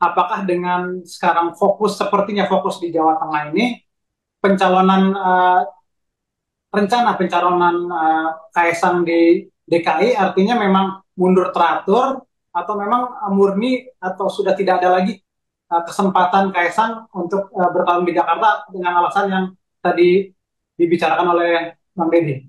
apakah dengan sekarang fokus sepertinya fokus di Jawa Tengah ini pencalonan uh, rencana pencalonan uh, Kaisang di DKI artinya memang mundur teratur atau memang eh, murni atau sudah tidak ada lagi uh, kesempatan Kaisang untuk uh, bertarung di Jakarta dengan alasan yang tadi dibicarakan oleh Bang Deddy.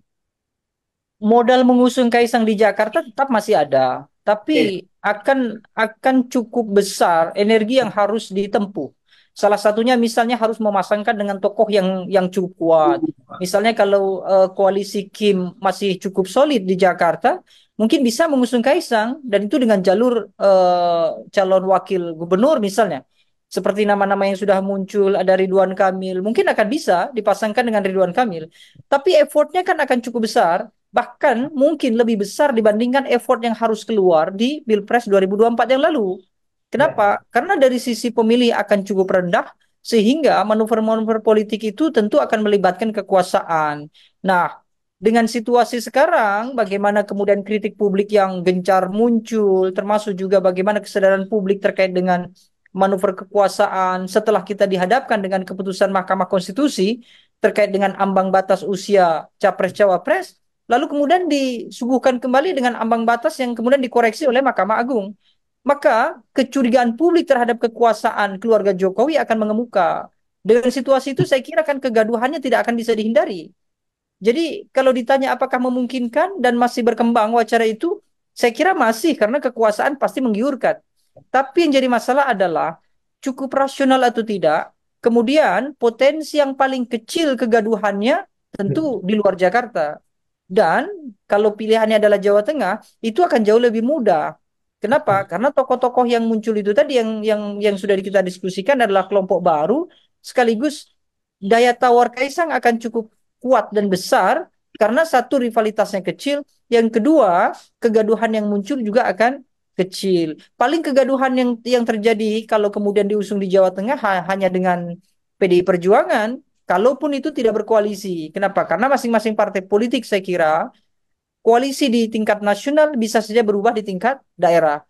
Modal mengusung Kaisang di Jakarta tetap masih ada, tapi akan akan cukup besar energi yang harus ditempuh. Salah satunya misalnya harus memasangkan dengan tokoh yang yang cukup kuat. Misalnya kalau uh, koalisi Kim masih cukup solid di Jakarta, mungkin bisa mengusung Kaisang dan itu dengan jalur uh, calon wakil gubernur misalnya. Seperti nama-nama yang sudah muncul ada Ridwan Kamil, mungkin akan bisa dipasangkan dengan Ridwan Kamil. Tapi effortnya kan akan cukup besar bahkan mungkin lebih besar dibandingkan effort yang harus keluar di Pilpres 2024 yang lalu. Kenapa? Ya. Karena dari sisi pemilih akan cukup rendah sehingga manuver-manuver politik itu tentu akan melibatkan kekuasaan. Nah, dengan situasi sekarang bagaimana kemudian kritik publik yang gencar muncul termasuk juga bagaimana kesadaran publik terkait dengan manuver kekuasaan setelah kita dihadapkan dengan keputusan Mahkamah Konstitusi terkait dengan ambang batas usia capres-cawapres lalu kemudian disuguhkan kembali dengan ambang batas yang kemudian dikoreksi oleh Mahkamah Agung. Maka kecurigaan publik terhadap kekuasaan keluarga Jokowi akan mengemuka. Dengan situasi itu saya kira kan kegaduhannya tidak akan bisa dihindari. Jadi kalau ditanya apakah memungkinkan dan masih berkembang wacara itu, saya kira masih karena kekuasaan pasti menggiurkan. Tapi yang jadi masalah adalah cukup rasional atau tidak. Kemudian potensi yang paling kecil kegaduhannya tentu di luar Jakarta. Dan kalau pilihannya adalah Jawa Tengah, itu akan jauh lebih mudah. Kenapa? Hmm. Karena tokoh-tokoh yang muncul itu tadi yang yang yang sudah kita diskusikan adalah kelompok baru sekaligus daya tawar Kaisang akan cukup kuat dan besar karena satu rivalitasnya kecil, yang kedua kegaduhan yang muncul juga akan kecil. Paling kegaduhan yang yang terjadi kalau kemudian diusung di Jawa Tengah ha, hanya dengan PDI Perjuangan Kalaupun itu tidak berkoalisi, kenapa? Karena masing-masing partai politik saya kira koalisi di tingkat nasional bisa saja berubah di tingkat daerah.